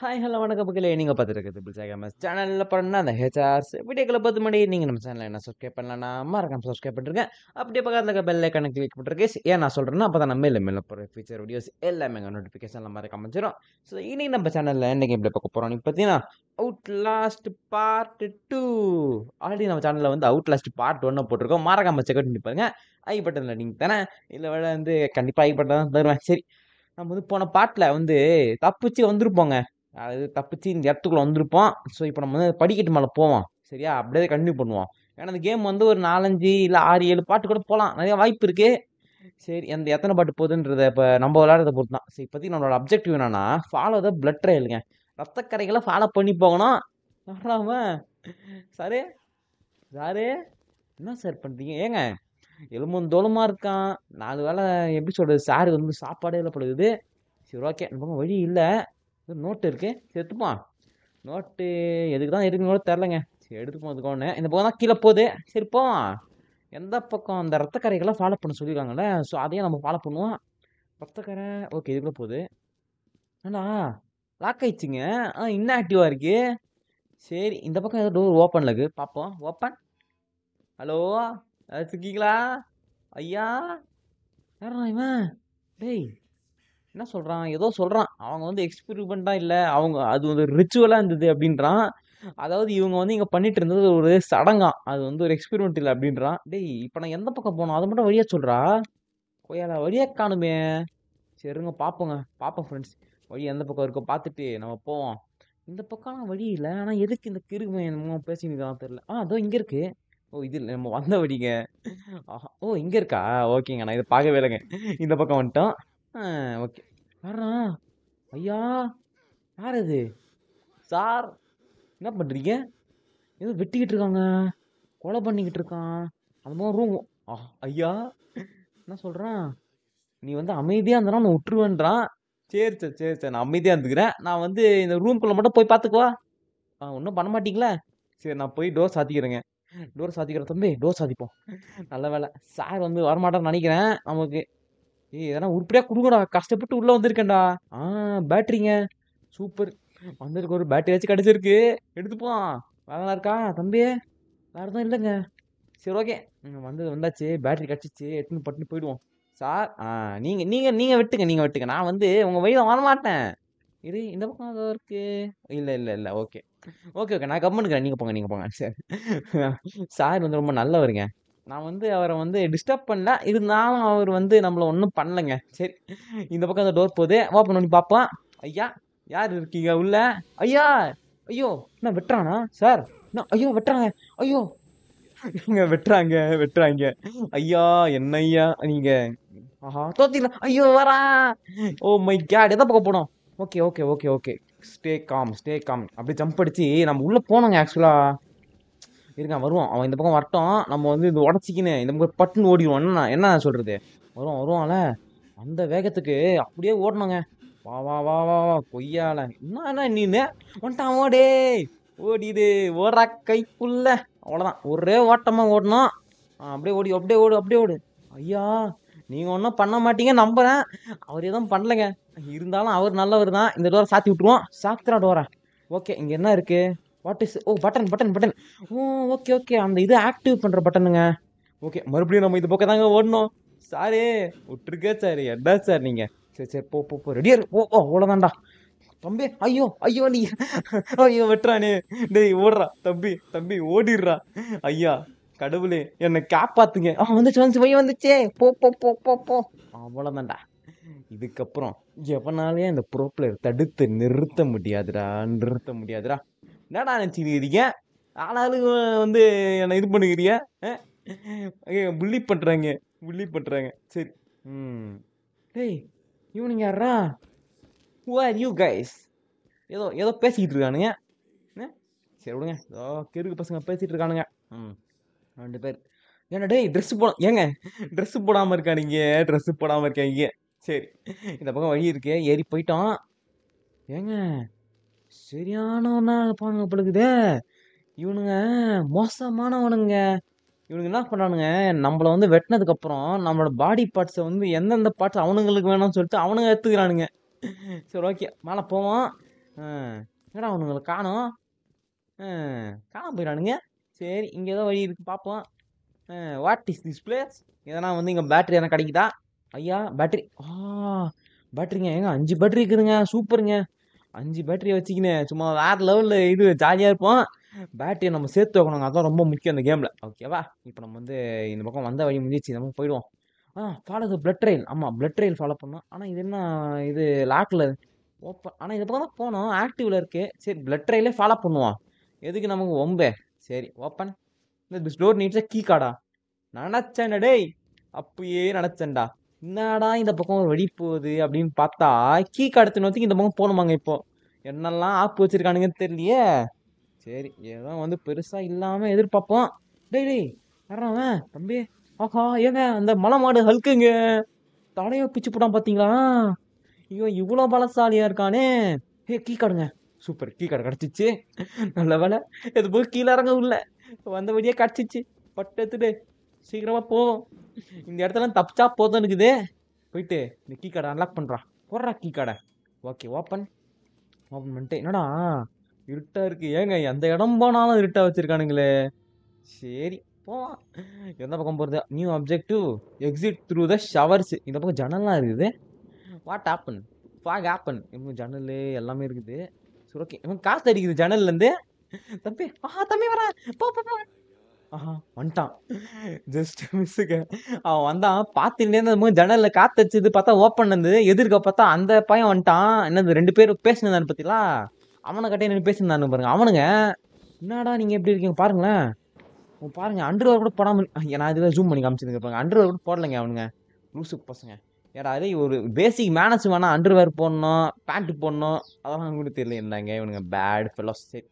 Hi hello வணக்கம் பக்கத்தில் நீங்கள் பார்த்துருக்கிறது பில்ஸ் கேமஸ் சேனலில் பண்ணால் அந்த ஹெச்ஆர்ஸ் வீடியோக்களை பார்த்து முன்னாடி நீங்கள் நம்ம சேனலில் என்ன சப்ஸ்கிரைப் பண்ணலாம் மறக்காம சப்ஸ்கிரைப் பண்ணிருக்கேன் அப்படியே பக்கத்தில் இருக்க பெல்லை கணக்கு கிளிக் பண்ணிருக்கேன் ஏன் நான் சொல்கிறேன்னா அப்போ தான் நம்ம மேலே மேலே போகிற ஃபியூச்சர் வீடியோஸ் எல்லாமே எங்கள் நோட்டிஃபிகேஷன் மாதிரி அமைச்சிடும் ஸோ இனி நம்ம சேனலில் என்னைக்கு எப்படி பார்க்க போகிறோம் பார்த்தீங்கன்னா out last part two already நம்ம சேனலில் வந்து அவுட் லாஸ்ட் பார்ட் ஒன்று போட்டிருக்கோம் மறக்காம செக் பண்ணி பாருங்க ஐ பட்டன் நீங்கள் தானே இல்லை வந்து கண்டிப்பாக ஐ பட்டன் தான் தருவேன் சரி நம்ம வந்து போன பாட்டில் வந்து தப்பிச்சு வந்திருப்போங்க அது தப்பிச்சு இந்த இடத்துக்குள்ளே வந்திருப்போம் ஸோ இப்போ நம்ம வந்து படிக்கட்டு மேலே போவோம் சரியா அப்படியே கண்டினியூ பண்ணுவோம் ஏன்னா அந்த கேம் வந்து ஒரு நாலஞ்சு இல்லை ஆறு ஏழு பாட்டு கூட போகலாம் நிறைய வாய்ப்பு இருக்குது சரி அந்த எத்தனை பாட்டு போகுதுன்றத இப்போ நம்ம விளையாடுறத பொறுத்து தான் சரி இப்போதைக்கு நம்மளோட அப்ஜெக்டிவ் என்னன்னா ஃபாலோ த பிளட் ட்ரையலுங்க ரத்தக்கரைகளை ஃபாலோ பண்ணி போகணும் நாடாமல் சாரு சாரு என்ன சார் பண்ணுறீங்க ஏங்க எலும்பும் இருக்கான் நாலு வேலை எப்படி சொல்கிறது சாரு வந்து சாப்பாடே இல்லைப்படுது சரி ஓகே நமக்கு வழி இல்லை நோட்டு இருக்குது எடுத்துப்பா நோட்டு எதுக்கு தான் இருக்குன்னு தெரிலங்க சரி எடுத்துப்போம் ஒன்று இந்த பக்கம் தான் கீழே போகுது சரி போவோம் எந்த பக்கம் அந்த ரத்தக்கரைகள்லாம் ஃபாலோ பண்ண சொல்லியிருக்காங்கல்ல ஸோ அதையும் நம்ம ஃபாலோ பண்ணுவோம் ரத்தக்கரை ஓகே இதுக்குள்ளே போகுது ஆனா லாக் ஆயிடுச்சுங்க ஆ இன்னும் ஆக்டிவாக இருக்குது சரி இந்த பக்கம் ஏதோ டோர் ஓப்பனில் இருக்குது பார்ப்போம் ஓப்பன் ஹலோ ஏதாச்சும் இருக்கீங்களா ஐயா யாரா இவன் டேய் என்ன சொல்கிறான் ஏதோ சொல்கிறான் அவங்க வந்து எக்ஸ்பெரிமெண்ட்டாக இல்லை அவங்க அது வந்து ரிச்சுவலாக இருந்தது அப்படின்றான் அதாவது இவங்க வந்து இங்கே பண்ணிட்டு இருந்தது ஒரு சடங்கா அது வந்து ஒரு எக்ஸ்பெரிமெண்ட் இல்லை அப்படின்றான் டேய் இப்போ நான் எந்த பக்கம் போனோம் அதை மட்டும் வழியாக சொல்கிறா கொய்யால வழியாக காணுமே சரிங்க பார்ப்போங்க பார்ப்போம் ஃப்ரெண்ட்ஸ் வழி எந்த பக்கம் இருக்கோ பார்த்துட்டு நம்ம போவோம் இந்த பக்கம்லாம் வழி இல்லை ஆனால் எதுக்கு இந்த கிருமை என்னமோ பேசினதான் தெரில ஆ அதோ இங்கே இருக்குது ஓ இது இல்லை நம்ம வந்த வழிங்க ஓ இங்கே இருக்கா ஓகேங்க நான் இதை பார்க்கவே இல்லைங்க இந்த பக்கம் வந்துட்டோம் ஓகே யாரா ஐயா யார் அது சார் என்ன பண்ணுறீங்க ஏதோ வெட்டிக்கிட்டு இருக்காங்க கொலை பண்ணிக்கிட்டு இருக்கான் அந்த மாதிரி ரூம் ஐயா என்ன சொல்கிறான் நீ வந்து அமைதியாக இருந்தா நான் விட்டுருவேன்றான் சரி சார் சரி சார் நான் அமைதியாக இருந்துக்கிறேன் நான் வந்து இந்த ரூம்குள்ளே மட்டும் போய் பார்த்துக்குவா ஆ ஒன்றும் பண்ண மாட்டிங்களே சரி நான் போய் டோர் சாத்திக்கிறேங்க டோர் சாத்திக்கிறேன் தம்பி டோர் சாத்திப்போம் நல்ல வேலை சார் வந்து வரமாட்டேன்னு நினைக்கிறேன் நமக்கு ஏய் எதனா உருப்படியாக கொடுங்கடா கஷ்டப்பட்டு உள்ளே வந்திருக்கேன்டா ஆ பேட்ரிங்க சூப்பர் வந்திருக்கு ஒரு பேட்டரியாச்சும் கிடச்சிருக்கு எடுத்துப்போம் வேலை இருக்கா தம்பி வேறு எதுவும் இல்லைங்க சரி ஓகே வந்தது வந்தாச்சு பேட்ரி கிடச்சிச்சு எடுத்துன்னு பட்டுன்னு போயிடுவோம் சார் ஆ நீங்கள் நீங்கள் நீங்கள் வெட்டுங்க நீங்கள் வெட்டுங்க நான் வந்து உங்கள் வழியில் வரமாட்டேன் இது இந்த பக்கம் ஏதோ இருக்குது இல்லை இல்லை இல்லை ஓகே ஓகே ஓகே நான் கம்மனுக்கிறேன் நீங்கள் போங்க நீங்கள் போங்க சார் சார் வந்து ரொம்ப நல்லவருங்க நான் வந்து அவரை வந்து டிஸ்டர்ப் பண்ணல இருந்தாலும் அவர் வந்து நம்மளை ஒன்றும் பண்ணலைங்க சரி இந்த பக்கம் அந்த டோர் போகுது ஓப்பன் பண்ணி பார்ப்போம் ஐயா யார் இருக்கீங்க உள்ள ஐயா ஐயோ என்ன வெட்டுறானா சார் என்ன ஐயோ வெட்டுறாங்க ஐயோ இவங்க வெட்டுறாங்க வெட்டுறாங்க ஐயா என்ன ஐயா நீங்கள் ஆஹா தோத்திடலாம் ஐயோ வரா ஓ மை கேட் எதை பக்கம் போனோம் okay okay okay okay stay calm stay calm அப்படி ஜம்ப் அடித்து நம்ம உள்ளே போனோங்க ஆக்சுவலாக இருக்கான் வருவான் அவன் இந்த பக்கம் வரட்டும் நம்ம வந்து இந்த உடச்சிக்கினு இந்த பக்கம் பட்டுன்னு ஓடிடுவோம் என்ன என்ன சொல்கிறது வருவான் வருவான்ல அந்த வேகத்துக்கு அப்படியே ஓடணுங்க வா வா வா வா வா கொய்யால என்ன என்ன நீ ஒன்ட்டான் ஓடே ஓடிது ஓடா கைக்குள்ள அவ்வளோதான் ஒரே ஓட்டமாக ஓடணும் அப்படியே ஓடி அப்படியே ஓடு அப்படியே ஓடு ஐயா நீங்கள் ஒன்றும் பண்ண மாட்டீங்க நம்புகிறேன் அவர் எதுவும் பண்ணலைங்க இருந்தாலும் அவர் நல்லவர் தான் இந்த டோரை சாத்தி விட்ருவோம் சாத்திரா டோரை ஓகே இங்கே என்ன இருக்குது what is oh button button button oh okay okay அந்த இது ஆக்டிவ் பண்ணுற பட்டனுங்க ஓகே மறுபடியும் நம்ம இது பக்கம் தாங்க ஓடணும் சாரே விட்டுருக்கே சார் என்ன சார் நீங்கள் சரி சரி போ போ போ ரெடியாக ஓ ஓ அவ்வளோதான்டா தம்பி ஐயோ ஐயோ நீ ஐயோ வெட்டுறானே டேய் ஓடுறா தம்பி தம்பி ஓடிடுறா ஐயா கடவுளே என்னை காப்பாத்துங்க ஆ வந்துச்சு வந்துச்சு போய் வந்துச்சே போ போ போ போ போ அவ்வளோதான்டா இதுக்கப்புறம் எவனாலேயே அந்த ப்ரோ தடுத்து நிறுத்த முடியாதுடா நிறுத்த முடியாதுடா என்னடா நினச்சிக்கிறீங்க ஆனாலும் வந்து என்னை இது பண்ணுக்கிறிய புள்ளி பண்ணுறாங்க புள்ளி பண்ணுறாங்க சரி ம் டேய் ஈவினிங் யாரா ஹூ ஆர் யூ கைஸ் ஏதோ ஏதோ பேசிக்கிட்டு இருக்கானுங்க சரி விடுங்க ஏதோ கெருக்கு பசங்க பேசிகிட்டு இருக்கானுங்க ம் ரெண்டு பேர் ஏன்னா டேய் ட்ரெஸ்ஸு போட ஏங்க ட்ரெஸ்ஸு போடாமல் இருக்கானுங்க ட்ரெஸ்ஸு போடாமல் இருக்காங்க சரி இந்த பக்கம் வழி இருக்கு ஏறி போயிட்டோம் ஏங்க சரியானவனா இருப்பானுங்க பழுக்குதே இவனுங்க மோசமானவனுங்க இவனுங்க என்ன பண்ணானுங்க நம்மளை வந்து வெட்டினதுக்கப்புறம் நம்மளோட பாடி பார்ட்ஸை வந்து எந்தெந்த பார்ட்ஸ் அவனுங்களுக்கு வேணும்னு சொல்லிட்டு அவனுங்க எடுத்துக்கிறானுங்க சரி ஓகே மேலே போவோம் என்னடா அவனுங்களை காணும் காண போயிடானுங்க சரி இங்கே ஏதோ வழி இருக்குது பார்ப்போம் வாட் இஸ் திஸ் பிளேஸ் எதனா வந்து இங்கே பேட்டரி எதனா கிடைக்குதா ஐயா பேட்ரி ஆ பேட்ரிங்க ஏங்க அஞ்சு பேட்டரி இருக்குதுங்க சூப்பருங்க அஞ்சு பேட்டரியை வச்சுக்கினேன் சும்மா வேறு லெவலில் இது ஜாலியாக இருப்போம் பேட்டரியை நம்ம சேர்த்து வைக்கணும் அதான் ரொம்ப முக்கியம் அந்த கேமில் ஓகேவா இப்போ நம்ம வந்து இந்த பக்கம் வந்த வழி முடிஞ்சிச்சு நம்ம போயிடுவோம் ஆ ஃபாலோ த பிளட் ட்ரெயில் ஆமாம் பிளட் ட்ரெயில் ஃபாலோ பண்ணோம் ஆனால் இது என்ன இது லாக்கில் ஓப்பன் ஆனால் இந்த பக்கம் தான் போனோம் ஆக்டிவில் இருக்குது சரி பிளட் ட்ரெயிலே ஃபாலோ பண்ணுவோம் எதுக்கு நமக்கு ஒம்பே சரி ஓப்பன் இந்த டோர் நீட்ஸாக கீ கார்டா நினச்சேன்டா அப்பயே நினச்சேன்டா என்னடா இந்த பக்கம் ஒரு வழி போகுது அப்படின்னு பார்த்தா கீ கடத்து நோத்திக்கு இந்த பக்கம் போகணுமாங்க இப்போ என்னெல்லாம் ஆப்பு வச்சுருக்கானுங்கன்னு தெரியலையே சரி ஏதோ வந்து பெருசாக இல்லாமல் எதிர்பார்ப்போம் டெய்லி டேய் வர்றவன் தம்பி ஆஹா ஏங்க அந்த மலை மாடு ஹல்குங்க தலையை பிச்சு போட்டான் பார்த்தீங்களா ஐயோ இவ்வளோ பலசாலியாக இருக்கானே ஏ கீ காடுங்க சூப்பர் கீ காடு கிடச்சிச்சு நல்ல வேலை எது போய் கீழே இறங்க உள்ள வந்தபடியே கிடச்சிச்சு பட்டத்துட்டு சீக்கிரமாக போ இந்த இடத்துல தப்பிச்சா போதும் இருக்குது போயிட்டு இந்த கீ கார்டை அன்லாக் பண்ணுறா போடுறா கீ கார்டை ஓகே ஓப்பன் ஓப்பன் பண்ணிட்டு என்னடா இருட்டாக இருக்குது ஏங்க எந்த இடம் போனாலும் இருட்டாக வச்சுருக்கானுங்களே சரி போவோம் எந்த பக்கம் போகிறது new objective exit through the showers இந்த பக்கம் ஜன்னல்லாம் இருக்குது வாட் ஆப்பன் ஃபாக் ஆப்பன் இவங்க ஜன்னல் எல்லாமே இருக்குது சரி ஓகே இவன் காசு அடிக்குது ஜன்னல்லேருந்து தம்பி ஆ தம்பி வரா போ போ ஆஹா வந்துட்டான் ஜஸ்ட் மிஸ்ஸுக்கு அவன் வந்தான் பார்த்துட்டே இருந்தது ஜன்னலில் காற்று வச்சது பார்த்தா ஓப்பன் இருந்தது எதிர்க்க பார்த்தா அந்த பையன் வந்துட்டான் என்னது ரெண்டு பேர் பேசினதானு பார்த்தீங்களா அவனை கட்டே நின்று பேசியிருந்தானு பாருங்க அவனுங்க என்னடா நீங்கள் எப்படி இருக்கீங்க பாருங்களேன் பாருங்க அண்டர்வேர் கூட போடாமல் நான் இதில் ஜூம் பண்ணி காமிச்சிருங்க பாருங்க அண்டர்வேர் கூட போடலைங்க அவனுங்க லூசுக்கு பசங்க ஏடா அது ஒரு பேசிக் மேனஸ் வேணால் அண்டர்வேர் போடணும் பேண்ட்டு போடணும் அதெல்லாம் கூட தெரியல இருந்தாங்க இவனுங்க பேட் ஃபெல்லோஸ் சரி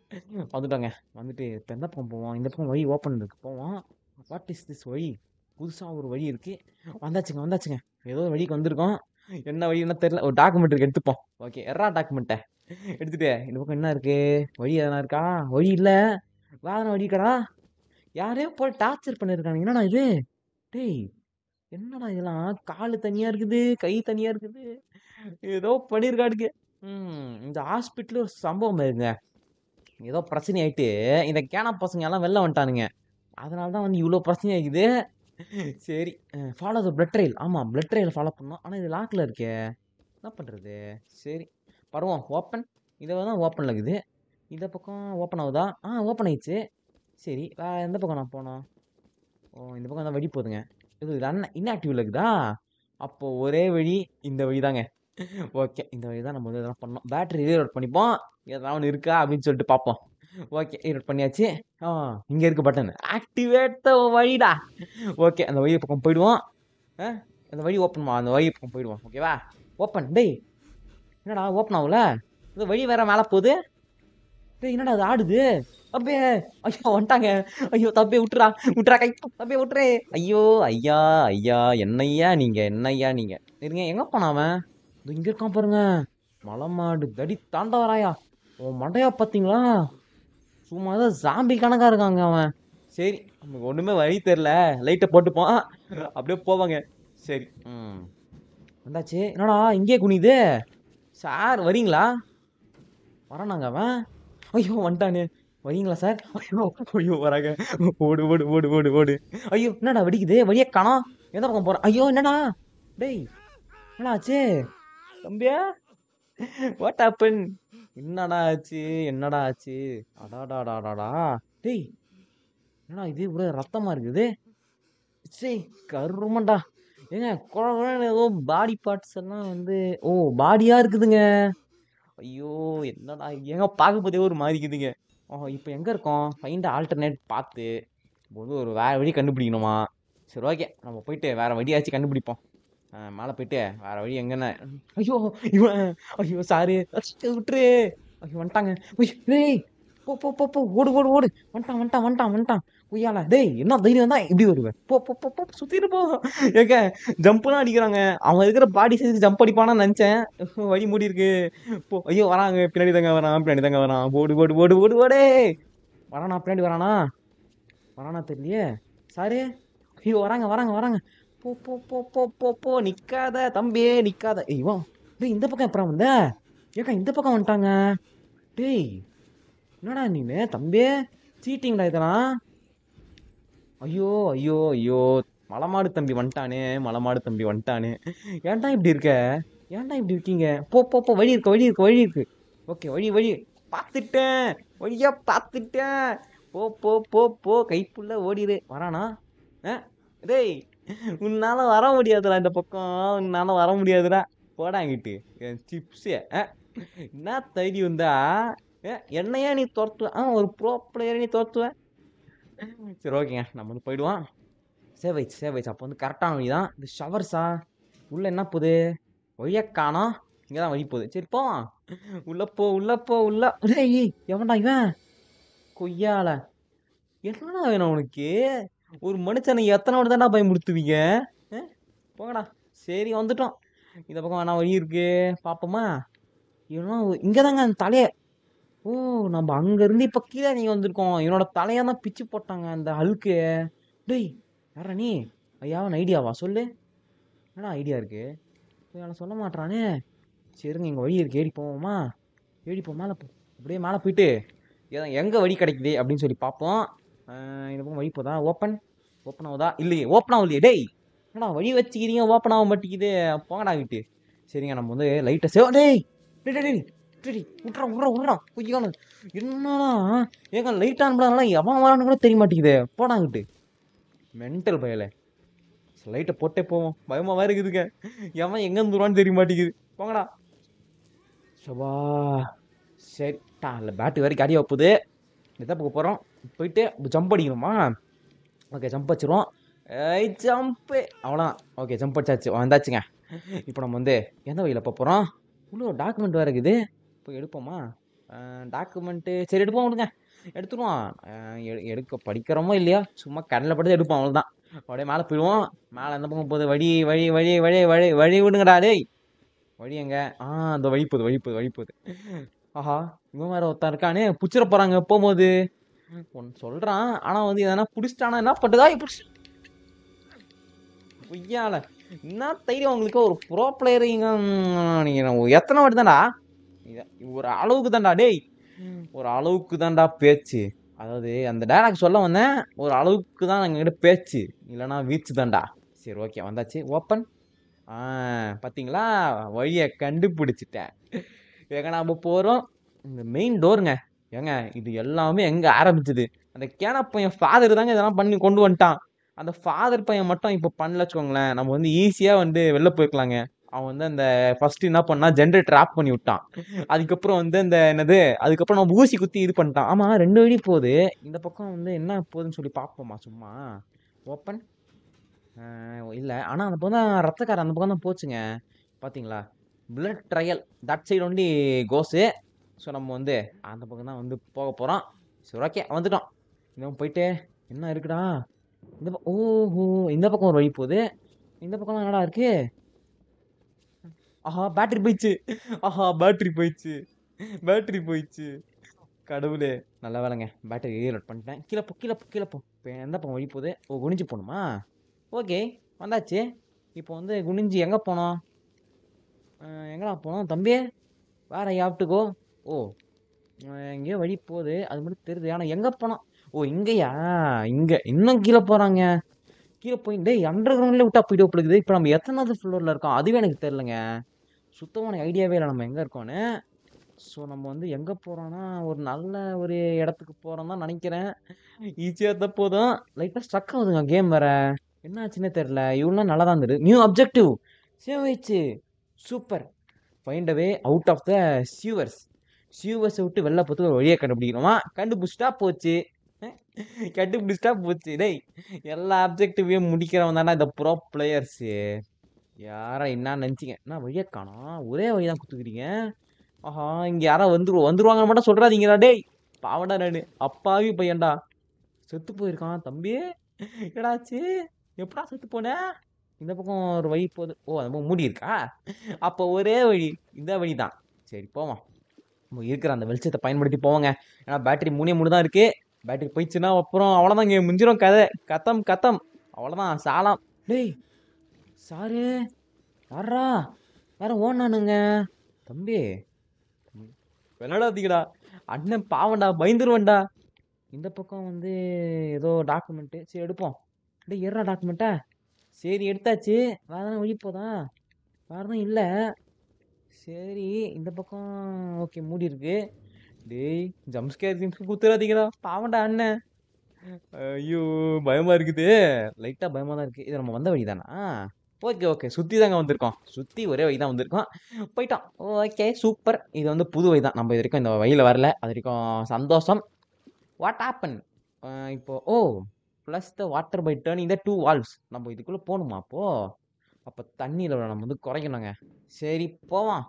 வந்துட்டாங்க வந்துட்டு இப்போ எந்த பக்கம் போவோம் இந்த பக்கம் வழி ஓப்பன் இருக்குது போவோம் வாட் இஸ் திஸ் வழி புதுசாக ஒரு வழி இருக்குது வந்தாச்சுங்க வந்தாச்சுங்க ஏதோ ஒரு வழிக்கு வந்திருக்கோம் என்ன வழி என்ன தெரியல ஒரு டாக்குமெண்ட் இருக்கு எடுத்துப்போம் ஓகே எறா டாக்குமெண்ட்டை எடுத்துகிட்டு இந்த பக்கம் என்ன இருக்குது வழி எதனா இருக்கா வழி இல்லை வேதனை வழி கடா யாரையோ போய் டார்ச்சர் பண்ணியிருக்காங்க என்னடா இது டேய் என்னடா இதெல்லாம் கால் தனியாக இருக்குது கை தனியாக இருக்குது ஏதோ பண்ணியிருக்காடுக்கு இந்த ஹாஸ்பிட்டலு ஒரு சம்பவம் இருக்குங்க ஏதோ பிரச்சனை ஆகிட்டு இந்த கேனா பசங்க எல்லாம் வெளில வந்துட்டானுங்க அதனால தான் வந்து இவ்வளோ பிரச்சனை ஆகிக்குது சரி ஃபாலோ த பிளட் ட்ரையல் ஆமாம் பிளட் ட்ரையல் ஃபாலோ பண்ணோம் ஆனால் இது லாக்கில் இருக்கே என்ன பண்ணுறது சரி பருவம் ஓப்பன் இதை தான் ஓப்பனில் இருக்குது இந்த பக்கம் ஓப்பன் ஆகுதா ஆ ஓப்பன் ஆயிடுச்சு சரி வேறு எந்த பக்கம் நான் போனோம் ஓ இந்த பக்கம் தான் வெடி போகுதுங்க இது ரன் இன்ஆக்டிவில் இருக்குதா அப்போது ஒரே வழி இந்த வழி தாங்க ஓகே இந்த வழி தான் நம்ம வந்து இதெல்லாம் பண்ணோம் பேட்டரி ரீலோட் பண்ணிப்போம் எதனா ஒன்று இருக்கா அப்படின்னு சொல்லிட்டு பார்ப்போம் ஓகே ரீலோட் பண்ணியாச்சு ஆ இங்கே இருக்க பட்டன் ஆக்டிவேட் வழிடா ஓகே அந்த வழி பக்கம் போயிடுவோம் ஆ அந்த வழி ஓப்பன் அந்த வழி பக்கம் போயிடுவோம் ஓகேவா ஓப்பன் டேய் என்னடா ஓப்பன் ஆகல இந்த வழி வேறு மேலே போகுது டேய் என்னடா அது ஆடுது அப்பே ஐயோ வந்துட்டாங்க ஐயோ தப்பே விட்டுறா விட்டுறா கை தப்பே விட்டுறே ஐயோ ஐயா ஐயா என்னையா நீங்க என்னையா நீங்க இருங்க எங்க போனாவன் இங்க இருக்கான் பாருங்க மலமாடு தடி தாண்டவராயா உன் மண்டையா பார்த்தீங்களா சும்மா தான் ஜாம்பி கணக்காக இருக்காங்க அவன் சரி நமக்கு ஒன்றுமே வழி தெரில லைட்டை போட்டுப்போம் அப்படியே போவாங்க சரி ம் வந்தாச்சு என்னடா இங்கே குனியுது சார் வரீங்களா வரானாங்க அவன் ஐயோ வந்துட்டானே வரீங்களா சார் ஐயோ வராங்க ஓடு ஓடு ஓடு ஓடு ஓடு ஐயோ என்னடா வெடிக்குது வழியே காணா எந்த பக்கம் போகிறேன் ஐயோ என்னடா டேய் என்னடா ஆச்சு தம்பியா வாட் ஆப்பன் என்னடா ஆச்சு என்னடா ஆச்சு அடாடாடாடாடா டேய் என்னடா இது இவ்வளோ ரத்தமாக இருக்குது சரி கருமண்டா ஏங்க குழந்தை ஏதோ பாடி பார்ட்ஸ் எல்லாம் வந்து ஓ பாடியாக இருக்குதுங்க ஐயோ என்னடா ஏங்க பார்க்க போதே ஒரு மாதிரிக்குதுங்க ஓஹோ இப்போ எங்கே இருக்கோம் ஃபைண்ட் ஆல்டர்னேட் பார்த்து இப்போ வந்து ஒரு வேறு வழி கண்டுபிடிக்கணுமா சரி ஓகே நம்ம போயிட்டு வேறு வழியாச்சும் கண்டுபிடிப்போம் மேலே போயிட்டு வேறு வழி எங்கன்னு ஐயோ இவன் ஐயோ சாரு விட்டுரு ஐயோ வந்துட்டாங்க ஐயோ போ போ போ ஓடு ஓடு ஓடு வந்துட்டான் வந்துட்டான் வந்துட்டான் வந்துட்டான் பொய்யால டேய் என்ன தைரியம் தான் இப்படி வருவேன் போ போ போ போ சுத்திட்டு போதும் ஏங்க ஜம்ப்லாம் அடிக்கிறாங்க அவங்க இருக்கிற பாடி சைஸுக்கு ஜம்ப் அடிப்பானா நினச்சேன் வழி மூடி இருக்கு போ ஐயோ வராங்க பின்னாடி தாங்க வரான் பின்னாடி தாங்க வரான் போடு போடு போடு போடு போடே வரானா பின்னாடி வரானா வரானா தெரியலையே சாரு ஐயோ வராங்க வராங்க வராங்க போ போ போ போ போ போ நிற்காத தம்பியே நிற்காத ஐயோ டேய் இந்த பக்கம் எப்பறம் வந்த ஏக்கா இந்த பக்கம் வந்துட்டாங்க டேய் என்னடா நீ தம்பியே சீட்டிங்டா இதெல்லாம் ஐயோ ஐயோ ஐயோ மலமாடு தம்பி வந்துட்டானே மலமாடு தம்பி வந்துட்டானே ஏன்டா இப்படி இருக்க ஏன்டா இப்படி இருக்கீங்க போ போ போ வழி இருக்கு வழி இருக்கு வழி இருக்கு ஓகே வழி வழி பார்த்துட்டேன் வழியா பார்த்துட்டேன் போ போ போ போ கைப்புள்ள ஓடிடு வரானா ஆ டேய் உன்னால் வர முடியாதுடா இந்த பக்கம் உன்னால் வர முடியாதுடா போடாங்கிட்டு என் சிப்ஸே என்ன தைரியம் இருந்தா என்னையா நீ துரத்துவ ஆ ஒரு ப்ரோ பிளேயரை நீ துரத்துவேன் சரி ஓகேங்க நம்ம வந்து போயிடுவோம் சேவ் ஆயிடுச்சு அப்போ வந்து கரெக்டான வழி தான் இந்த ஷவர்ஸா உள்ளே என்ன போகுது ஒய்யக்கானோ இங்கே தான் வழி போகுது சரி போ உள்ளே போ உள்ளே போ உள்ளே ஏய் எவன்டா இவன் கொய்யால என்னடா வேணும் உனக்கு ஒரு மனுஷனை எத்தனை விட தான்டா பயமுடுத்துவீங்க போங்கடா சரி வந்துட்டோம் இந்த பக்கம் வேணா வழி இருக்கு பார்ப்போமா இன்னும் இங்கே தாங்க அந்த தலையை ஓ நம்ம அங்கேருந்து இப்போ கீழே நீங்கள் வந்திருக்கோம் என்னோடய தலையாக தான் பிச்சு போட்டாங்க அந்த அழுக்கு டேய் யார நீ ஐயாவன் ஐடியாவா சொல்லு என்னடா ஐடியா இருக்குது அவனை சொல்ல மாட்டானே சரிங்க எங்கள் வழி இருக்குது ஏறி போவோமா ஏறி போ மேலே போ அப்படியே மேலே போயிட்டு எங்கே வழி கிடைக்குது அப்படின்னு சொல்லி பார்ப்போம் இந்த பக்கம் வழி போதா ஓப்பன் ஓப்பன் ஆகுதா இல்லையே ஓப்பன் ஆகலையே டேய் என்னடா வழி வச்சுக்கிறீங்க ஓப்பன் ஆக மாட்டேங்குது போங்கடா விட்டு சரிங்க நம்ம வந்து லைட்டை சேவ் டேய் டேய் டேய் விட்டுடி விட்றா விட்றா விட்றா குயிக்கானு என்னடா ஏங்க லைட் ஆன் பண்ணலாம் எவன் வரானு கூட தெரிய மாட்டேங்குது போடாங்கிட்டு மென்டல் பயல லைட்டை போட்டே போவோம் பயமாக இருக்குதுங்க எவன் எங்கே இருந்துருவான்னு தெரிய மாட்டேங்குது போங்கடா சவா சரி இல்லை பேட்டு வேறு கடியாக போகுது இதை போக போகிறோம் போயிட்டு ஜம்ப் அடிக்கணுமா ஓகே ஜம்ப் வச்சுருவோம் ஏய் ஜம்ப்பு அவ்வளோதான் ஓகே ஜம்ப் அடிச்சாச்சு வந்தாச்சுங்க இப்போ நம்ம வந்து எந்த வழியில் போக போகிறோம் இன்னும் டாக்குமெண்ட் வேறு இருக்குது இப்போ எடுப்போமா டாக்குமெண்ட்டு சரி எடுப்போம் விடுங்க எடுத்துருவான் எடுக்க படிக்கிறோமோ இல்லையா சும்மா கண்ணில் படுத்து எடுப்பான் அவ்வளோதான் அப்படியே மேலே போயிடுவோம் மேலே அந்த பக்கம் போகுது வழி வழி வழி வழி வழி வழி விடுங்கடா டேய் வழி எங்க ஆ அந்த வழி போகுது வழி போகுது வழி போகுது ஆஹா இவன் வேறு ஒருத்தன் இருக்கானே பிடிச்சிட போகிறாங்க போகும்போது ஒன்று சொல்கிறான் ஆனால் வந்து எதனா பிடிச்சிட்டானா என்ன பண்ணுறதா பிடிச்சி பொய்யால என்ன தைரியம் உங்களுக்கு ஒரு ப்ரோ பிளேயரிங்க நீங்கள் எத்தனை வாட்டி தானா ஒரு அளவுக்கு தான்டா டேய் ஒரு அளவுக்கு தான்டா பேச்சு அதாவது அந்த டைலாக் சொல்ல வந்தேன் ஒரு அளவுக்கு தான் எங்ககிட்ட பேச்சு இல்லைனா வீச்சு தான்டா சரி ஓகே வந்தாச்சு ஓப்பன் ஆ பார்த்தீங்களா வழியை கண்டுபிடிச்சிட்டேன் எங்க நாம் போகிறோம் இந்த மெயின் டோருங்க ஏங்க இது எல்லாமே எங்கே ஆரம்பிச்சது அந்த கேனா பையன் ஃபாதர் தாங்க இதெல்லாம் பண்ணி கொண்டு வந்துட்டான் அந்த ஃபாதர் பையன் மட்டும் இப்போ பண்ணல வச்சுக்கோங்களேன் நம்ம வந்து ஈஸியாக வந்து வெளில போயிருக்கலாங்க அவன் வந்து அந்த ஃபர்ஸ்ட் என்ன பண்ணா ஜென்ரேட்டர் ட்ராப் பண்ணி விட்டான் அதுக்கப்புறம் வந்து அந்த என்னது அதுக்கப்புறம் நம்ம ஊசி குத்தி இது பண்ணிட்டான் ஆமா ரெண்டு வழி போகுது இந்த பக்கம் வந்து என்ன போகுதுன்னு சொல்லி பார்ப்போமா சும்மா ஓப்பன் இல்லை ஆனால் அந்த பக்கம் தான் ரத்தக்கார அந்த பக்கம் தான் போச்சுங்க பார்த்தீங்களா blood trail that side only goes so நம்ம வந்து அந்த பக்கம் தான் வந்து போக போகிறோம் சரி ஓகே வந்துட்டோம் இன்னும் போயிட்டு என்ன இருக்குடா இந்த ஓஹோ இந்த பக்கம் ஒரு வழி போகுது இந்த பக்கம்லாம் என்னடா இருக்குது ஆஹா பேட்டரி போயிடுச்சு ஆஹா பேட்டரி போயிடுச்சு பேட்டரி போயிடுச்சு கடவுளே நல்ல வேலைங்க பேட்டரி ரீலோட் பண்ணிட்டேன் கீழே போ கீழே போ கீழே போ இப்போ எந்த பக்கம் வழி போகுது ஓ குனிஞ்சு போகணுமா ஓகே வந்தாச்சு இப்போ வந்து குனிஞ்சு எங்கே போனோம் எங்கடா போனோம் தம்பி வேற யாப்ட்டுக்கோ ஓ எங்கேயோ வழி போகுது அது மட்டும் தெரியுது ஆனால் எங்கே போனோம் ஓ இங்கேயா இங்கே இன்னும் கீழே போகிறாங்க கீழே போயிட்டு அண்டர் கிரவுண்டில் விட்டா போயிட்டு போடுக்குது இப்போ நம்ம எத்தனாவது ஃப்ளோரில் இருக்கோம் அதுவே எனக்கு தெரிலங்க சுத்தமான ஐடியாவே இல்லை நம்ம எங்கே இருக்கோன்னு ஸோ நம்ம வந்து எங்கே போகிறோன்னா ஒரு நல்ல ஒரு இடத்துக்கு போகிறோம்னா நினைக்கிறேன் ஈஸியாக தான் போதும் லைட்டாக ஸ்ட்ரக் ஆகுதுங்க கேம் வேறு என்ன ஆச்சுன்னே தெரில இவ்வளோ நல்லா தான் இருந்தது நியூ அப்ஜெக்டிவ் சேவைச்சு super find a way out of the sewers சியூவர்ஸை விட்டு வெளில போகிறதுக்கு ஒரு வழியை கண்டுபிடிக்கணுமா கண்டுபிடிச்சிட்டா போச்சு கண்டுபிடிச்சிட்டா போச்சு டேய் எல்லா அப்ஜெக்டிவையும் முடிக்கிறவன் தானே இந்த ப்ரோ பிளேயர்ஸு யாரா என்ன நினச்சிங்க என்ன வழியை காணா ஒரே வழி தான் குத்துக்கிறீங்க ஆஹா இங்கே யாரா வந்துருவோம் வந்துருவாங்க மட்டும் சொல்கிறாதீங்கடா டேய் பாவடா நான் அப்பாவி பையன்டா செத்து போயிருக்கான் தம்பி எடாச்சு எப்படா செத்து போனேன் இந்த பக்கம் ஒரு வழி போகுது ஓ அந்த பக்கம் மூடி இருக்கா அப்போ ஒரே வழி இந்த வழி தான் சரி போவோம் நம்ம இருக்கிற அந்த வெளிச்சத்தை பயன்படுத்தி போவோங்க ஏன்னா பேட்டரி மூணே மூணு தான் இருக்குது பேட்டரி போயிடுச்சுன்னா அப்புறம் அவ்வளோதான் இங்கே முஞ்சிரும் கதை கத்தம் கத்தம் அவ்வளோதான் சாலாம் டேய் சாரு யாரா யாரும் ஓனானுங்க தம்பி விளையாடாதீங்கடா அண்ணன் பாவண்டா பயந்துருவண்டா இந்த பக்கம் வந்து ஏதோ டாக்குமெண்ட்டு சரி எடுப்போம் அப்படியே ஏறா டாக்குமெண்ட்டா சரி எடுத்தாச்சு வேறு தான் ஒழி போதான் வேறு தான் இல்லை சரி இந்த பக்கம் ஓகே மூடி இருக்கு டேய் ஜம்ஸ்கேர் ஜிம்ஸ்க்கு குத்துறாதீங்கடா பாவண்டா அண்ணன் ஐயோ பயமாக இருக்குது லைட்டாக பயமாக தான் இருக்குது இது நம்ம வந்த வழி தானா ஓகே ஓகே சுற்றி தாங்க வந்திருக்கோம் சுற்றி ஒரே வை தான் வந்திருக்கோம் போயிட்டோம் ஓகே சூப்பர் இது வந்து புது வை தான் நம்ம இது வரைக்கும் இந்த வழியில் வரல அது வரைக்கும் சந்தோஷம் வாட் ஆப்பன் இப்போ oh flush the water by turning the two valves நம்ம இதுக்குள்ளே போகணுமா அப்போது அப்போ தண்ணியில் நம்ம வந்து குறைக்கணுங்க சரி போவோம்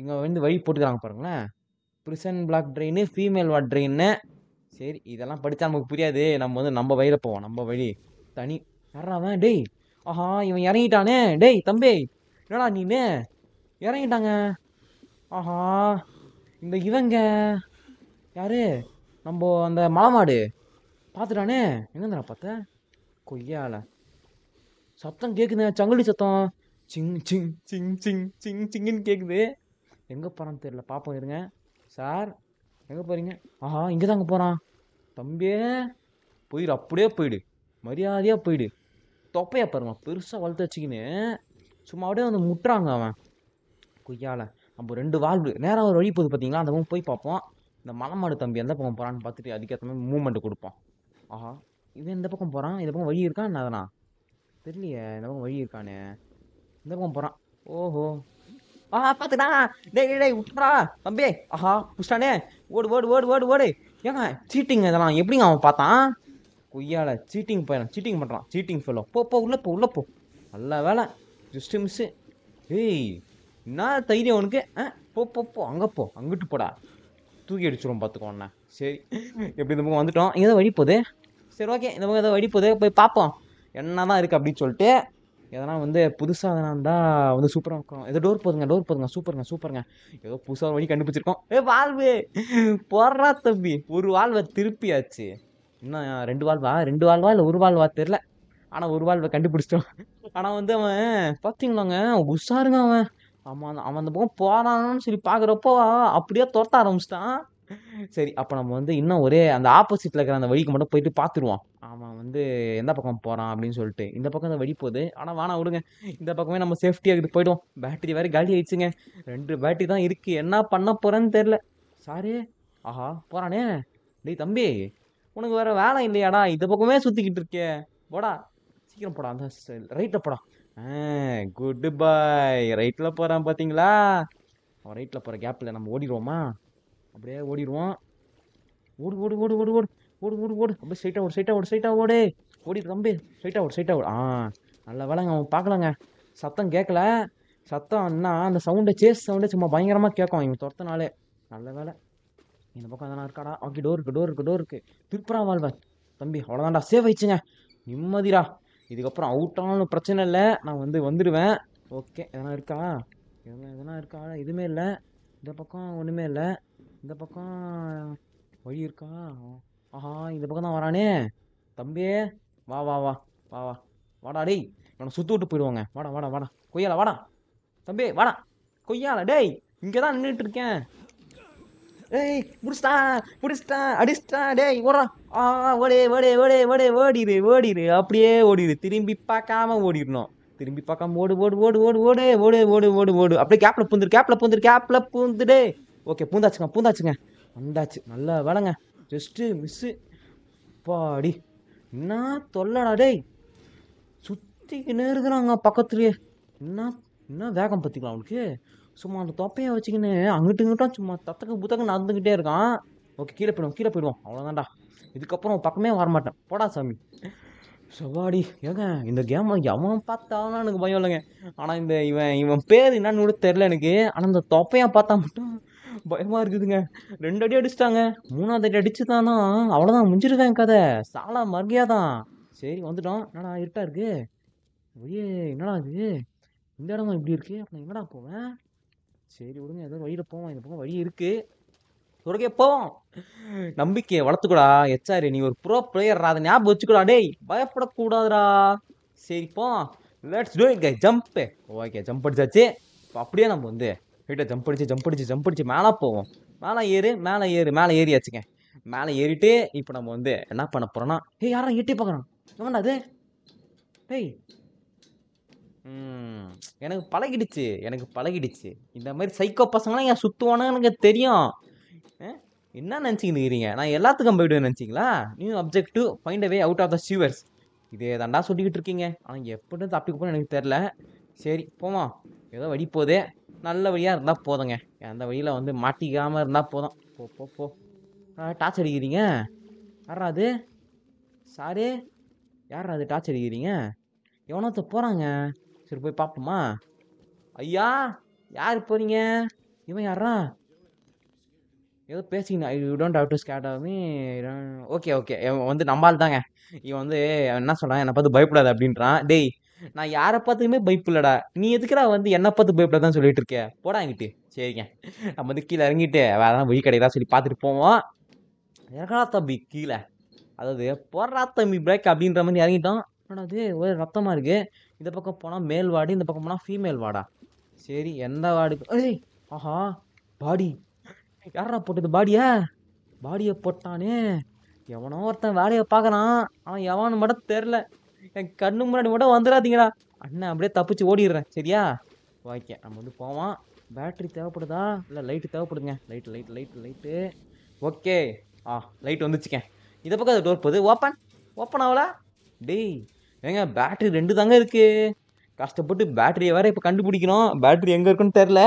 இங்கே வந்து வழி போட்டுக்கிறாங்க பாருங்களேன் prison block train female what ட்ரெயின்னு சரி இதெல்லாம் படித்தா நமக்கு புரியாது நம்ம வந்து நம்ம வழியில் போவோம் நம்ம வழி தனி யாராவன் டேய் ஆஹா இவன் இறங்கிட்டானே டேய் தம்பி என்னடா நீனு இறங்கிட்டாங்க ஆஹா இந்த இவங்க யாரு நம்ம அந்த மாமாடு பார்த்துட்டானே எங்கேருந்தா பார்த்த கொய்யால சத்தம் கேட்குது சங்குலி சத்தம் சிங் சிங் சிங் சிங் சிங் சிங்குன்னு கேட்குது எங்கே போகிறான்னு தெரியல பார்ப்போம் இருங்க சார் எங்கே போகிறீங்க ஆஹா இங்கே தாங்க போகிறான் தம்பியே போயிடு அப்படியே போயிடு மரியாதையாக போயிடு தொப்பையா பாருமா பெருசாக வளர்த்து வச்சுக்கின்னு சும்மா அப்படியே வந்து முட்டுறாங்க அவன் கொய்யால நம்ம ரெண்டு வாழ்வு நேராக ஒரு வழி போகுது பார்த்தீங்களா அந்த பக்கம் போய் பார்ப்போம் இந்த மலைமாடு தம்பி எந்த பக்கம் போகிறான்னு பார்த்துட்டு அதுக்கேற்ற மாதிரி மூமெண்ட் கொடுப்போம் ஆஹா இவன் இந்த பக்கம் போகிறான் இந்த பக்கம் வழி இருக்கான் அதனா தெரியலையே இந்த பக்கம் வழி இருக்கானே இந்த பக்கம் போகிறான் ஓஹோ ஆஹா பார்த்துடா டேய் டேய் விட்டுறா தம்பி ஆஹா புஷ்டானே ஓடு ஓடு ஓடு ஓடு ஓடு ஏங்க சீட்டிங்க இதெல்லாம் எப்படிங்க அவன் பார்த்தான் கொய்யால சீட்டிங் பையன் சீட்டிங் பண்ணுறான் சீட்டிங் ஃபெல்லோ போ போ உள்ளே போ உள்ளே போ நல்ல வேலை ஜஸ்ட் மிஸ்ஸு ஏய் என்ன தைரியம் உனக்கு ஆ போ போ போ அங்கே போ அங்கிட்டு போடா தூக்கி அடிச்சிடும் பார்த்துக்கோ அண்ணா சரி எப்படி இந்த பக்கம் வந்துட்டோம் இங்கே தான் வழி போகுது சரி ஓகே இந்த பக்கம் ஏதோ வழி போகுது போய் பார்ப்போம் என்ன தான் இருக்குது அப்படின்னு சொல்லிட்டு எதனா வந்து புதுசாக எதனா இருந்தால் வந்து சூப்பராக இருக்கும் ஏதோ டோர் போதுங்க டோர் போதுங்க சூப்பருங்க சூப்பருங்க ஏதோ புதுசாக வழி கண்டுபிடிச்சிருக்கோம் ஏ வாழ்வு போடுறா தம்பி ஒரு வாழ்வை திருப்பியாச்சு இன்னும் ரெண்டு வாழ்வா ரெண்டு வாழ்வா இல்லை ஒரு வாழ்வா தெரில ஆனால் ஒரு வாழ்வை கண்டுபிடிச்சிட்டோம் ஆனால் வந்து அவன் பார்த்தீங்களாங்க உஷாருங்க அவன் அவன் அவன் அந்த பக்கம் போகிறான்னு சொல்லி பார்க்குறப்போ அப்படியே துரத்த ஆரம்பிச்சிட்டான் சரி அப்போ நம்ம வந்து இன்னும் ஒரே அந்த ஆப்போசிட்டில் இருக்கிற அந்த வழிக்கு மட்டும் போயிட்டு பார்த்துருவான் அவன் வந்து எந்த பக்கம் போகிறான் அப்படின்னு சொல்லிட்டு இந்த பக்கம் அந்த வழி போகுது ஆனால் வேணாம் விடுங்க இந்த பக்கமே நம்ம சேஃப்டியாக இருக்குது போய்டுவோம் பேட்டரி வேறு காலி ஆயிடுச்சுங்க ரெண்டு பேட்டரி தான் இருக்குது என்ன பண்ண போகிறேன்னு தெரில சாரே ஆஹா போகிறானே டேய் தம்பி உனக்கு வேறு வேலை இல்லையாடா இந்த பக்கமே சுற்றிக்கிட்டு இருக்கே போடா சீக்கிரம் போடா அந்த ரைட்ல போடா குட் பாய் ரைட்டில் போறான் பாத்தீங்களா அவன் ரைட்டில் போகிற கேப்பில் நம்ம ஓடிடுவோமா அப்படியே ஓடிடுவோம் ஓடு ஓடு ஓடு ஓடு ஓடு ஓடு ஓடு ஓடு அப்படியே ஸ்ட்ரைட்டாக ஓடு ஸ்ட்ரைட்டாக ஓடு ஸ்ட்ரைட்டாக ஓடு ஓடி தம்பி ஸ்ட்ரைட்டாக ஓடு ஸ்ட்ரைட்டாக ஓடு ஆ நல்ல வேலைங்க அவன் பார்க்கலங்க சத்தம் கேட்கல சத்தம் அண்ணா அந்த சவுண்டை சேஸ் சவுண்டை சும்மா பயங்கரமாக கேட்கும் இவன் துரத்தினாலே நல்ல வேலை இந்த பக்கம் எதனா இருக்காடா ஓகே டோர் இருக்கு டோர் இருக்கு டோர் இருக்கு திருப்புறா வாழ்வா தம்பி அவ்வளோதான்டா சேவ் வச்சுங்க நிம்மதிடா இதுக்கப்புறம் அவுட் ஆனாலும் பிரச்சனை இல்லை நான் வந்து வந்துடுவேன் ஓகே எதனா இருக்கா எதனா எதனா இருக்கா எதுவுமே இல்லை இந்த பக்கம் ஒன்றுமே இல்லை இந்த பக்கம் வழி இருக்கா ஆஹா இந்த பக்கம் தான் வரானே தம்பியே வா வா வா வா வா வாடா டேய் இவனை சுற்று விட்டு போயிடுவாங்க வாடா வாடா வாடா கொய்யாலா வாடா தம்பி வாடா கொய்யாலா டேய் இங்கே தான் நின்றுட்டு இருக்கேன் ஏய் முடிச்சிட்டான் பிடிச்சிட்டான் டேய் ஓடா ஆ ஓடே ஓடே ஓடே ஓடே ஓடிடு ஓடிடு அப்படியே ஓடிடு திரும்பி பார்க்காம ஓடிடணும் திரும்பி பார்க்காம ஓடு ஓடு ஓடு ஓடு ஓடு ஓடு ஓடு ஓடு ஓடு அப்படியே கேப்பில் பூந்துரு கேப்பில் பூந்துரு கேப்பில் பூந்துடு ஓகே பூந்தாச்சுங்க பூந்தாச்சுங்க வந்தாச்சு நல்லா வேலைங்க ஜஸ்ட்டு மிஸ்ஸு பாடி என்ன தொல்லடா டேய் சுற்றிக்கின்னு இருக்கிறாங்க பக்கத்துலேயே என்ன என்ன வேகம் பார்த்திக்கலாம் அவனுக்கு சும்மா அந்த தொப்பையை வச்சுக்கின்னு அங்கிட்டு இங்கிட்டும் சும்மா தத்தக்க புத்தகம் நடந்துக்கிட்டே இருக்கான் ஓகே கீழே போயிடுவோம் கீழே போயிடுவோம் அவ்வளோதான்டா இதுக்கப்புறம் பக்கமே வரமாட்டேன் போடா சாமி சவாடி ஏங்க இந்த கேம் எவன் பார்த்தாலும் எனக்கு பயம் இல்லைங்க ஆனால் இந்த இவன் இவன் பேர் என்னன்னு தெரில எனக்கு ஆனால் இந்த தொப்பையாக பார்த்தா மட்டும் பயமாக இருக்குதுங்க ரெண்டு அடி அடிச்சிட்டாங்க மூணாவது அடி அடிச்சுதானா அவ்வளோதான் முடிஞ்சிருக்கேன் கதை சாலா மறுகையா தான் சரி வந்துட்டோம் என்னடா இருட்டா இருக்கு ஒரே என்னடா இது இந்த இடமா இப்படி இருக்கு அப்புறம் என்னடா போவேன் சரி விடுங்க ஏதோ வழியில் போவோம் இந்த பக்கம் வழி இருக்கு துறக்கே போவோம் நம்பிக்கையை வளர்த்துக்கூடா எச்ஆர் நீ ஒரு ப்ரோ பிளேயர்ரா அதை ஞாபகம் வச்சுக்கூடா டேய் பயப்படக்கூடாதுடா சரி போ லெட்ஸ் டூ இங்கே ஜம்ப்பு ஓகே ஜம்ப் அடிச்சாச்சு அப்படியே நம்ம வந்து கிட்ட ஜம்ப் அடிச்சு ஜம்ப் அடிச்சு ஜம்ப் அடிச்சு மேலே போவோம் மேலே ஏறு மேலே ஏறு மேலே ஏறியாச்சுங்க மேலே ஏறிட்டு இப்போ நம்ம வந்து என்ன பண்ண போகிறோன்னா ஏய் யாரும் எட்டி பார்க்குறான் என்ன அது டேய் எனக்கு பழகிடுச்சு எனக்கு பழகிடுச்சு இந்த மாதிரி சைக்கோ பசங்களாம் என் சுத்துவானு எனக்கு தெரியும் என்ன நினச்சிக்கிட்டுக்கிறீங்க நான் எல்லாத்துக்கும் போயிடுவேன் நினச்சிங்களா new object to find a way out of the sewers இதே தாண்டா சொல்லிக்கிட்டு இருக்கீங்க ஆனால் எப்படி தப்பிக்க போகணும் எனக்கு தெரில சரி போமா ஏதோ வழி போதே நல்ல வழியாக இருந்தால் போதுங்க அந்த வழியில் வந்து மாட்டிக்காமல் இருந்தால் போதும் போ போ போ டார்ச் அடிக்கிறீங்க யாரா அது சாரு யாரா அது டார்ச் அடிக்கிறீங்க எவனோத்த போகிறாங்க சரி போய் பார்ப்போமா ஐயா யார் போகிறீங்க இவன் யாரா ஏதோ பேசிக்கணும் you don't have to skate okay okay வந்து நம்பால் தாங்க இவன் வந்து என்ன சொல்கிறான் என்னை பார்த்து பயப்படாது அப்படின்றான் டேய் நான் யாரை பார்த்துக்குமே பயப்பில்லடா நீ எதுக்குடா வந்து என்னை பார்த்து பயப்படாதான் சொல்லிட்டு இருக்கே போடா எங்கிட்டு சரிங்க நம்ம வந்து கீழே இறங்கிட்டு வேறு வெயில் கிடையாது சொல்லி பார்த்துட்டு போவோம் இறங்கா தம்பி கீழே அதாவது போடுறா தம்பி பிரேக் அப்படின்ற மாதிரி இறங்கிட்டோம் ஆனால் அது ஒரு ரத்தமாக இருக்குது இந்த பக்கம் போனால் மேல் வார்டு இந்த பக்கம் போனால் ஃபீமேல் வார்டா சரி எந்த வார்டுக்கு ஏய் ஆஹா பாடி யாரா போட்டது பாடியா பாடியை போட்டானே எவனோ ஒருத்தன் வேலையை பார்க்குறான் ஆனால் எவனு மட்டும் தெரில என் கண்ணு முன்னாடி மட்டும் வந்துடாதீங்களா அண்ணன் அப்படியே தப்பிச்சு ஓடிடுறேன் சரியா ஓகே நம்ம வந்து போவோம் பேட்ரி தேவைப்படுதா இல்லை லைட்டு தேவைப்படுதுங்க light light light light okay ஆ லைட் வந்துச்சுக்கேன் இதை பக்கம் அது டோர் போகுது ஓப்பன் ஓப்பன் ஆகலா டேய் ஏங்க பேட்ரி ரெண்டு தாங்க இருக்குது கஷ்டப்பட்டு பேட்டரியை வேறு இப்போ கண்டுபிடிக்கணும் பேட்ரி எங்கே இருக்குன்னு தெரில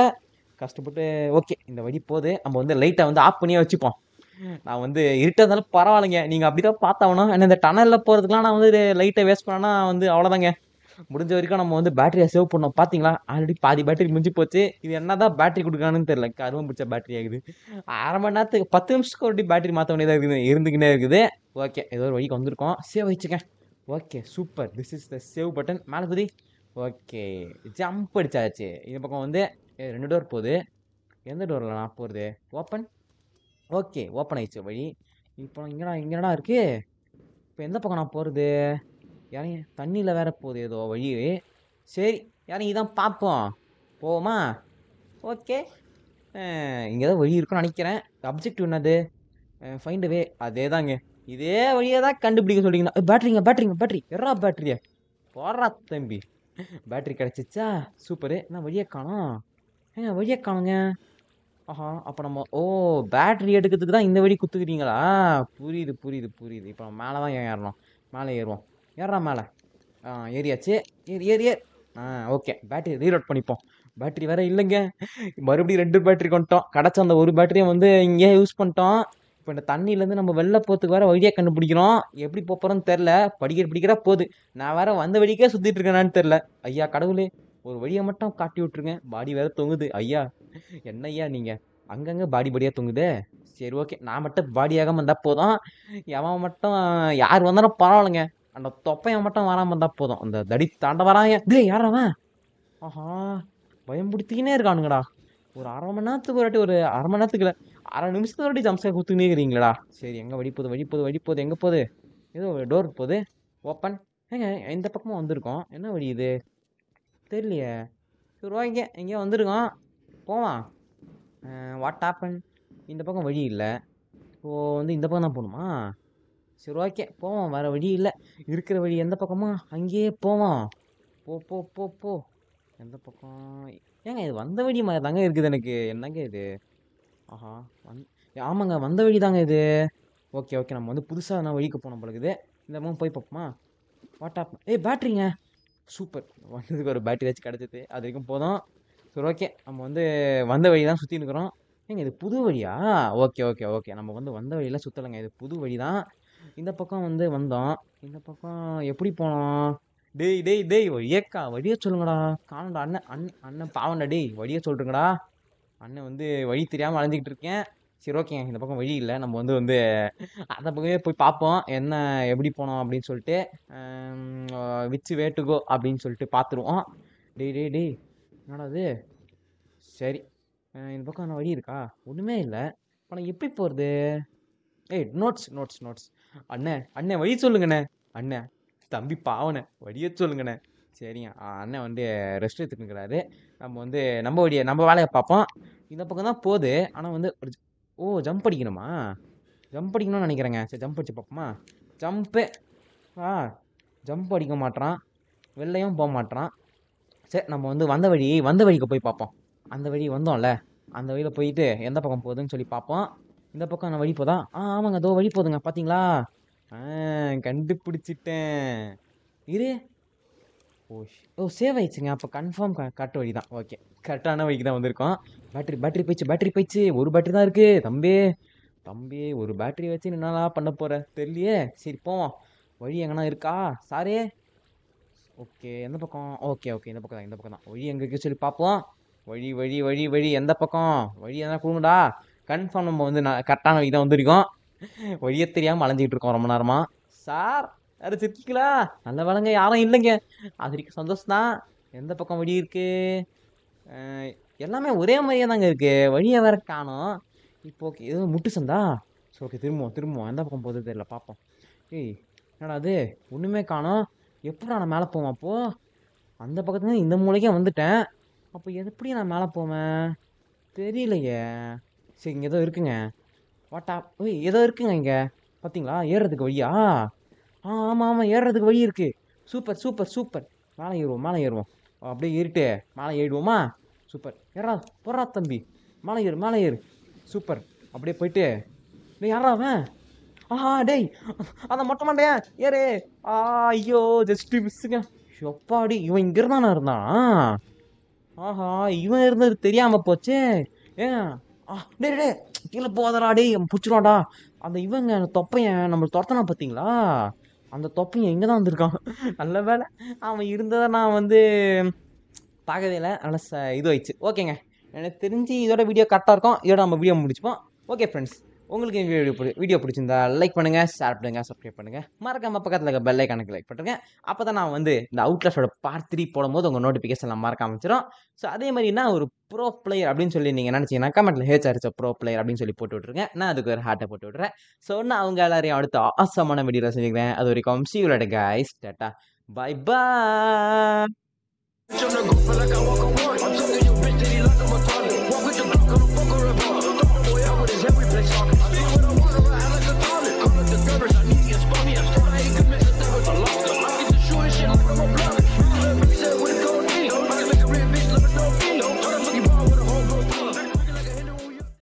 கஷ்டப்பட்டு ஓகே இந்த வழி போகுது நம்ம வந்து லைட்டை வந்து ஆஃப் பண்ணியே வச்சுப்போம் நான் வந்து இருந்தாலும் பரவாயில்லைங்க நீங்கள் அப்படி தான் பார்த்தாவணும் ஏன்னா இந்த டனலில் போகிறதுக்குலாம் நான் வந்து லைட்டை வேஸ்ட் பண்ணேன்னா வந்து அவ்வளோதாங்க முடிஞ்ச வரைக்கும் நம்ம வந்து பேட்டரியை சேவ் பண்ணோம் பார்த்தீங்களா ஆல்ரெடி பாதி பேட்டரி முடிஞ்சு போச்சு இது என்ன தான் பேட்டரி கொடுக்கானுன்னு தெரில கருவம் பிடிச்ச பேட்டரி ஆகுது அரை மணி நேரத்துக்கு பத்து நிமிஷத்துக்கு ஒரு பேட்டரி மாற்ற வேண்டியதாக இருக்குது இருந்துக்கிட்டே இருக்குது ஓகே ஏதோ ஒரு வழிக்கு வந்திருக்கோம் சேவ் வச்சுக்கேன் okay super this is the save button மேலே குதி ஓகே ஜம்ப் அடிச்சாச்சு இந்த பக்கம் வந்து ரெண்டு டோர் போகுது எந்த டோரில் நான் போகிறது ஓப்பன் ஓகே ஓப்பன் ஆயிடுச்சு வழி இப்போ இங்கேடா இங்கேடா இருக்குது இப்போ எந்த பக்கம் நான் போகிறது இறங்கி தண்ணியில் வேற போகுது ஏதோ வழி சரி இறங்கி இதான் பார்ப்போம் போவோமா ஓகே இங்கே தான் வழி இருக்குன்னு நினைக்கிறேன் அப்ஜெக்டிவ் என்னது ஃபைண்ட் வே அதே தாங்க இதே வழியை தான் கண்டுபிடிக்க சொல்கிறீங்களா பேட்டரிங்க பேட்டரிங்க பேட்டரி எறா பேட்டரியா போடுறா தம்பி பேட்டரி கிடச்சிச்சா சூப்பரு என்ன வழியே காணும் ஏங்க வழியே காணுங்க ஆஹா அப்போ நம்ம ஓ பேட்டரி எடுக்கிறதுக்கு தான் இந்த வழி குத்துக்கிறீங்களா புரியுது புரியுது புரியுது இப்போ நம்ம மேலே தான் ஏறணும் மேலே ஏறுவோம் ஏறா மேலே ஆ ஏறியாச்சு ஏறி ஏறி ஏ ஆ ஓகே பேட்டரி ரீலோட் பண்ணிப்போம் பேட்டரி வேறு இல்லைங்க மறுபடியும் ரெண்டு பேட்டரி கொண்டுட்டோம் கிடச்ச அந்த ஒரு பேட்டரியை வந்து இங்கேயே யூஸ் பண்ணிட்டோம் இப்போ இந்த தண்ணியிலேருந்து நம்ம வெளில போகிறதுக்கு வேறு வழியாக கண்டுபிடிக்கிறோம் எப்படி போகிறோன்னு தெரில படிக்கிற படிக்கிறா போகுது நான் வேறு வந்த வழிக்கே சுற்றிட்டு இருக்கேனான்னு தெரில ஐயா கடவுளே ஒரு வழியை மட்டும் காட்டி விட்ருங்க பாடி வேறு தொங்குது ஐயா என்ன ஐயா நீங்கள் அங்கங்கே பாடி பாடியாக தொங்குதே சரி ஓகே நான் மட்டும் பாடியாகாமல் இருந்தால் போதும் எவன் மட்டும் யார் வந்தாலும் பரவாயில்லைங்க அந்த தொப்பையன் மட்டும் வராமல் இருந்தால் போதும் அந்த தடி தாண்ட வராங்க டே யாரவன் ஆஹா பிடித்தினே இருக்கானுங்கடா ஒரு அரை மணி நேரத்துக்கு ஒரு வாட்டி ஒரு அரை மணி நேரத்துக்குள்ள அரை நிமிஷத்துல வாட்டி ஜம்ஸாக கொடுத்துனே இருக்கிறீங்களா சரி எங்கே வழி போகுது வழி போகுது வழி போகுது எங்கே போகுது ஏதோ டோர் போகுது ஓப்பன் ஏங்க இந்த பக்கமாக வந்திருக்கோம் என்ன வழி இது தெரியலையே சரி ஓகே எங்கேயோ வந்திருக்கோம் போவான் வாட் ஆப்பன் இந்த பக்கம் வழி இல்லை ஸோ வந்து இந்த பக்கம் தான் போகணுமா சரி ஓகே போவோம் வேறு வழி இல்லை இருக்கிற வழி எந்த பக்கமோ அங்கேயே போவோம் போ போ போ போ எந்த பக்கம் ஏங்க இது வந்த வழி மாதிரி தாங்க இருக்குது எனக்கு என்னங்க இது ஆஹா வந் ஆமாங்க வந்த வழி தாங்க இது ஓகே ஓகே நம்ம வந்து புதுசாக தான் வழிக்கு போனோம் பழகுது இந்த மூணு போய் பார்ப்போமா வாட் ஆப் ஏய் பேட்ரிங்க சூப்பர் வந்ததுக்கு ஒரு பேட்டரி வச்சு கிடச்சிது அது வரைக்கும் போதும் சரி ஓகே நம்ம வந்து வந்த வழி தான் சுற்றி இருக்கிறோம் ஏங்க இது புது வழியா ஓகே ஓகே ஓகே நம்ம வந்து வந்த வழியெல்லாம் சுற்றலைங்க இது புது வழி தான் இந்த பக்கம் வந்து வந்தோம் இந்த பக்கம் எப்படி போனோம் டேய் டேய் டேய் ஏக்கா வழியை சொல்லுங்கடா காணடா அண்ணன் அண்ணன் அண்ணன் பாவண்டா டேய் வழியை சொல்கிறேங்கடா அண்ணன் வந்து வழி தெரியாமல் அலைஞ்சிக்கிட்டு இருக்கேன் சரி ஓகேங்க இந்த பக்கம் வழி இல்லை நம்ம வந்து வந்து அந்த பக்கமே போய் பார்ப்போம் என்ன எப்படி போனோம் அப்படின்னு சொல்லிட்டு விச்சு வேட்டுகோ அப்படின்னு சொல்லிட்டு பார்த்துருவோம் டே டே டே என்னடா அது சரி இந்த பக்கம் என்ன வழி இருக்கா ஒன்றுமே இல்லை ஆனால் எப்படி போகிறது ஏய் நோட்ஸ் நோட்ஸ் நோட்ஸ் அண்ணே அண்ணே வழி சொல்லுங்கண்ணே அண்ணே தம்பி பாவனை வழியை சொல்லுங்கண்ணே சரிங்க அண்ணன் வந்து ரெஸ்ட் எடுத்துக்கிறாரு நம்ம வந்து நம்ம வழியை நம்ம வேலையை பார்ப்போம் இந்த பக்கம் தான் போகுது ஆனால் வந்து ஒரு ஓ ஜம்ப் அடிக்கணுமா ஜம்ப் அடிக்கணும்னு நினைக்கிறேங்க சரி ஜம்ப் அடிச்சு பார்ப்போமா ஜம்ப்பு ஆ ஜம்ப் அடிக்க மாட்டேறான் வெளிலையும் போக மாட்டேறான் சரி நம்ம வந்து வந்த வழி வந்த வழிக்கு போய் பார்ப்போம் அந்த வழி வந்தோம்ல அந்த வழியில் போயிட்டு எந்த பக்கம் போகுதுன்னு சொல்லி பார்ப்போம் இந்த பக்கம் நான் வழி போதா ஆ ஆமாங்க அதோ வழி போதுங்க பார்த்தீங்களா கண்டுபிடிச்சிட்டேன் இரு ஓ ஓ சேவ் ஆயிடுச்சுங்க அப்போ கன்ஃபார்ம் கரெக்ட் வழி தான் ஓகே கரெக்டான வழிக்கு தான் வந்திருக்கோம் பேட்ரி பேட்ரி போயிடுச்சு பேட்ரி போயிடுச்சு ஒரு பேட்ரி தான் இருக்குது தம்பி தம்பி ஒரு பேட்ரி வச்சு என்னால் பண்ண போகிற தெரியலையே சரி போவோம் வழி எங்கன்னா இருக்கா சாரே ஓகே எந்த பக்கம் ஓகே ஓகே இந்த பக்கம் தான் இந்த பக்கம் தான் வழி எங்கே இருக்கு சொல்லி பார்ப்போம் வழி வழி வழி வழி எந்த பக்கம் வழி எதனா கொடுங்கடா கன்ஃபார்ம் நம்ம வந்து நான் கரெக்டான வழி தான் வந்திருக்கோம் வழியே தெரியாமல் அலைஞ்சிக்கிட்டு இருக்கோம் ரொம்ப நேரமாக சார் யாரும் சிரிக்கீங்களா நல்ல வளங்க யாரும் இல்லைங்க ஆசிரிக்கு சந்தோஷம் தான் எந்த பக்கம் வழி இருக்குது எல்லாமே ஒரே மாதிரியே தாங்க இருக்குது வழியை வேற காணும் இப்போ ஓகே ஏதோ முட்டு சந்தா ஸோ ஓகே திரும்புவோம் திரும்புவோம் எந்த பக்கம் போகுது தெரியல பார்ப்போம் ஏய் என்னடா அது ஒன்றுமே காணும் எப்படி நான் மேலே போவேன் அப்போது அந்த பக்கத்துலேருந்து இந்த மூலைக்கே வந்துட்டேன் அப்போ எப்படி நான் மேலே போவேன் தெரியலையே சரி இங்கே ஏதோ இருக்குங்க வாட்டா ஓய் ஏதோ இருக்குங்க இங்கே பார்த்தீங்களா ஏறுறதுக்கு வழியா ஆ ஆமாம் ஆமாம் ஏறுறதுக்கு வழி இருக்குது சூப்பர் சூப்பர் சூப்பர் மேலே ஏறுவோம் மேலே ஏறுவோம் அப்படியே ஏறிட்டு மேலே ஏறிடுவோமா சூப்பர் ஏறா போறா தம்பி மேலே ஏறு மேலே ஏறு சூப்பர் அப்படியே போயிட்டு நீ யாரா அவன் ஆஹா டேய் அந்த மொட்டை மாட்டையா ஏறு ஆ ஐயோ ஜஸ்ட்டு மிஸ்ஸுங்க எப்பாடி இவன் இங்கே இருந்தானா இருந்தான் ஆஹா இவன் இருந்தது தெரியாமல் போச்சு ஏன் ஆ டே டே கீழே போதடா டே பிடிச்சிடும்டா அந்த இவங்க தொப்பையன் நம்மளை துரத்தனா பார்த்தீங்களா அந்த தொப்பையும் எங்கே தான் வந்திருக்கான் நல்ல வேலை அவன் இருந்ததை நான் வந்து பார்க்கவே இல்லை நல்லா ச இதுவாயிடுச்சு ஓகேங்க எனக்கு தெரிஞ்சு இதோட வீடியோ கரெக்டாக இருக்கும் இதோட நம்ம வீடியோ முடிச்சுப்போம் ஓகே ஃப்ரெண்ட்ஸ் உங்களுக்கு வீடியோ பிடி வீடியோ பிடிச்சிருந்தா லைக் பண்ணுங்கள் ஷேர் பண்ணுங்கள் சப்ஸ்கிரைப் பண்ணுங்கள் மறக்காமல் பக்கத்தில் இருக்க பெல் ஐக்கானுக்கு லைக் பண்ணுங்க அப்போ தான் நான் வந்து இந்த அவுட்லாஸோட பார்ட் த்ரீ போடும்போது உங்கள் நோட்டிஃபிகேஷன்லாம் மறக்க அமைச்சிடும் ஸோ அதே மாதிரி நான் ஒரு ப்ரோ பிளேயர் அப்படின்னு சொல்லி நீங்கள் நினச்சிங்கன்னா கமெண்ட்டில் ஹேச்ஆர்ஸ் ப்ரோ பிளேயர் அப்படின்னு சொல்லி போட்டு விட்ருங்க நான் அதுக்கு ஒரு ஹார்ட்டை போட்டு விட்றேன் ஸோ நான் அவங்க எல்லாரையும் அடுத்த ஆசமான வீடியோவில் செஞ்சுக்கிறேன் அது வரைக்கும் சி கைஸ் டேட்டா பாய் பாய் They talking.